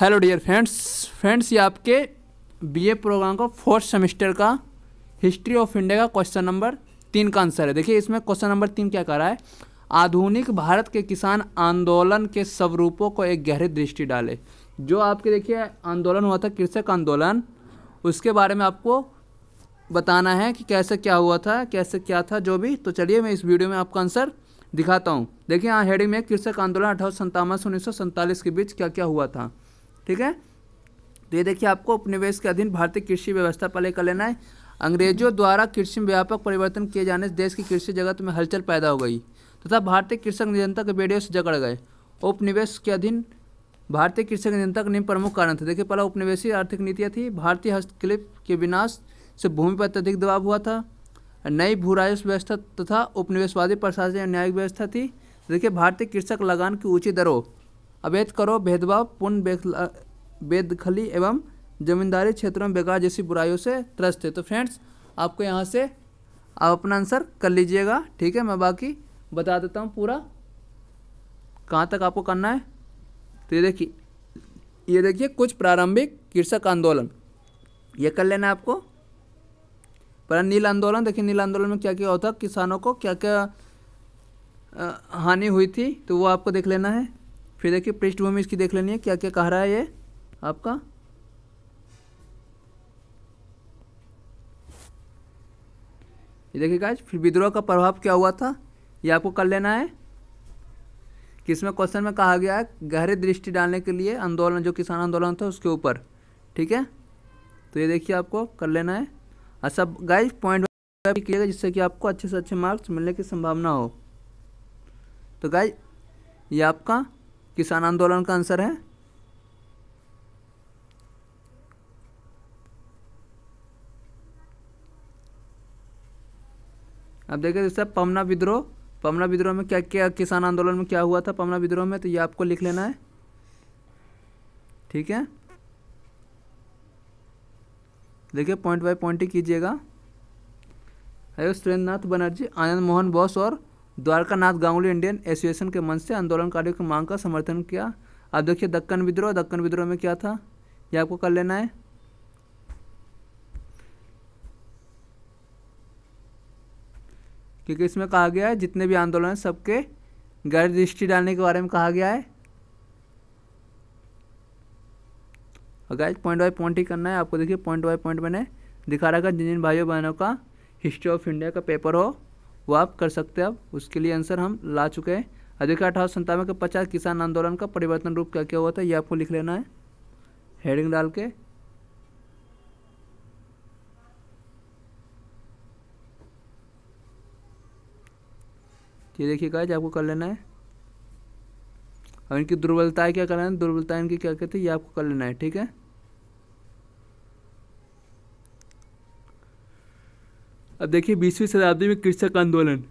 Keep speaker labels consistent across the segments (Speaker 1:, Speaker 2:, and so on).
Speaker 1: hello dear friends friends ये आपके BA program का फोर्थ सेमेस्टर का हिस्ट्री ऑफ इंडिया का क्वेश्चन नंबर तीन का आंसर है देखिए इसमें क्वेश्चन नंबर तीन क्या कर रहा है आधुनिक भारत के किसान आंदोलन के स्वरूपों को एक गहरी दृष्टि डाले जो आपके देखिए आंदोलन हुआ था कृषक आंदोलन उसके बारे में आपको बताना है कि कैसे क्या हुआ था कैसे क्या था जो भी तो चलिए मैं इस वीडियो में आपका आंसर दिखाता हूँ देखिए यहाँ हेडिंग में कृषक आंदोलन अठारह सौ सन्तावन से उन्नीस के बीच क्या क्या हुआ था ठीक है तो ये देखिए आपको उपनिवेश के अधीन भारतीय कृषि व्यवस्था पहले कर लेना है अंग्रेजों द्वारा कृषि में व्यापक परिवर्तन किए जाने से देश की कृषि जगत में हलचल पैदा हो गई तथा भारतीय कृषक नियंत्रक के बेड़ियों से जगड़ गए उपनिवेश के अधीन भारतीय कृषक नियंत्रक निम्न प्रमुख कारण थे देखिए पहला उपनिवेशी आर्थिक नीतियाँ थी भारतीय हस्तक्षेप के विनाश से भूमि पर अत्यधिक दबाव हुआ था नई भूराजस्व व्यवस्था तथा उपनिवेशवादी प्रशासन न्यायिक व्यवस्था थी देखिए भारतीय कृषक लगान की ऊँची दरों अवैध करो भेदभाव पूर्ण बेदखली एवं जमींदारी क्षेत्रों में बेकार जैसी बुराइयों से त्रस्त है तो फ्रेंड्स आपको यहाँ से आप अपना आंसर कर लीजिएगा ठीक है मैं बाकी बता देता हूँ पूरा कहाँ तक आपको करना है तो ये देखिए ये देखिए कुछ प्रारंभिक कृषक आंदोलन ये कर लेना आपको पर नील आंदोलन देखिए नील आंदोलन में क्या क्या होता किसानों को क्या क्या हानि हुई थी तो वो आपको देख लेना है फिर देखिए पृष्ठभूमि इसकी देख लेनी है क्या क्या कह रहा है ये आपका ये देखिए गाइज फिर विद्रोह का प्रभाव क्या हुआ था ये आपको कर लेना है किसमें क्वेश्चन में कहा गया है गहरी दृष्टि डालने के लिए आंदोलन जो किसान आंदोलन था उसके ऊपर ठीक है तो ये देखिए आपको कर लेना है और सब गाइज पॉइंट कीजिएगा जिससे कि आपको अच्छे से अच्छे मार्क्स मिलने की संभावना हो तो गाइज ये आपका किसान आंदोलन का आंसर है अब देखिए जैसे पमना विद्रोह पमना विद्रोह में क्या क्या किसान आंदोलन में क्या हुआ था पमना विद्रोह में तो ये आपको लिख लेना है ठीक है देखिए पॉइंट बाय पॉइंट ही कीजिएगा सुरेंद्र सुरेंद्रनाथ बनर्जी आनंद मोहन बोस और Dwarkanath Ganguly Indian Association के मंच से आंदोलनकारियों की मांग का समर्थन किया अब देखिए दक्कन विद्रोह दक्कन विद्रोह में क्या था ये आपको कर लेना है क्योंकि इसमें कहा गया है जितने भी आंदोलन हैं सबके गैर दृष्टि डालने के बारे में कहा गया है और गाइज पॉइंट बाई पॉइंट ही करना है आपको देखिए पॉइंट बाई पॉइंट मैंने दिखा रखा जिन जिन भाइयों बहनों का हिस्ट्री ऑफ इंडिया का पेपर हो वो आप कर सकते हैं अब उसके लिए आंसर हम ला चुके हैं अधिकार अठारह सौ के पचास किसान आंदोलन का परिवर्तन रूप क्या क्या हुआ था ये आपको लिख लेना है हेडिंग डाल के ये देखिए गाइज आपको कर लेना है अब इनकी दुर्बलता क्या करना है दुर्बलता इनकी क्या कहते हैं ये आपको कर लेना है ठीक है अब देखिए बीसवीं शताब्दी में कृषक आंदोलन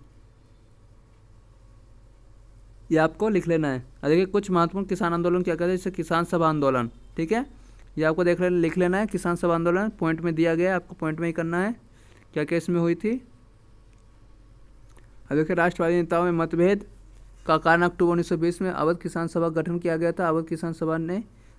Speaker 1: ये आपको लिख लेना है अब देखिए कुछ महत्वपूर्ण किसान आंदोलन क्या कहते हैं जैसे किसान सभा आंदोलन ठीक है ये आपको देख लेना लिख लेना है किसान सभा आंदोलन पॉइंट में दिया गया है आपको पॉइंट में ही करना है क्या क्या इसमें हुई थी अब देखिए राष्ट्रवादी नेताओं में मतभेद का कारण अक्टूबर उन्नीस में अवध किसान सभा गठन किया गया था अवध किसान सभा ने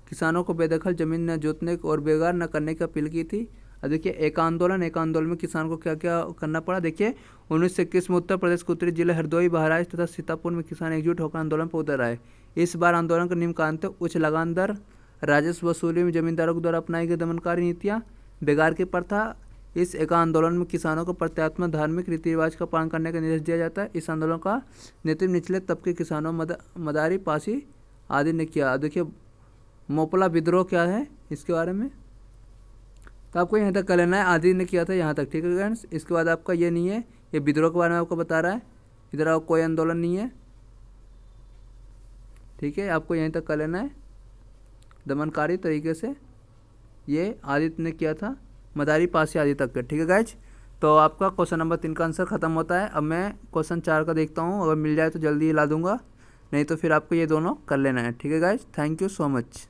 Speaker 1: किसानों को बेदखल जमीन न जोतने और बेगार न करने की अपील की थी अब देखिए एक आंदोलन एक आंदोलन में किसान को क्या क्या करना पड़ा देखिए उन्नीस सौ इक्कीस में उत्तर प्रदेश के उत्तरी जिले हरदोई बहराइच तथा सीतापुर में किसान एकजुट होकर आंदोलन पर उतर आए इस बार आंदोलन का निम्कांत उच्च लगानदार राजस्व वसूली में जमींदारों के द्वारा अपनाई गई दमनकारी नीतियाँ बेगार की प्रथा इस एक आंदोलन में किसानों को प्रत्यात्मक धार्मिक रीति रिवाज का पालन करने का निर्देश दिया जाता है इस आंदोलन का नेतृत्व निचले तबके किसानों मद, मदारी पासी आदि ने किया देखिए मोपला विद्रोह क्या है इसके बारे में तो आपको यहाँ तक कर लेना है आदि ने किया था यहाँ तक ठीक है फ्रेंड्स इसके बाद आपका ये नहीं है ये विद्रोह के बारे में आपको बता रहा है इधर आपको कोई आंदोलन नहीं है ठीक है आपको यहीं तक कर लेना है दमनकारी तरीके से ये आदित्य ने किया था मदारी पास आदि तक के ठीक है गाइज तो आपका क्वेश्चन नंबर तीन का आंसर ख़त्म होता है अब मैं क्वेश्चन चार का देखता हूँ अगर मिल जाए तो जल्दी ला दूँगा नहीं तो फिर आपको ये दोनों कर लेना है ठीक है guys thank you so much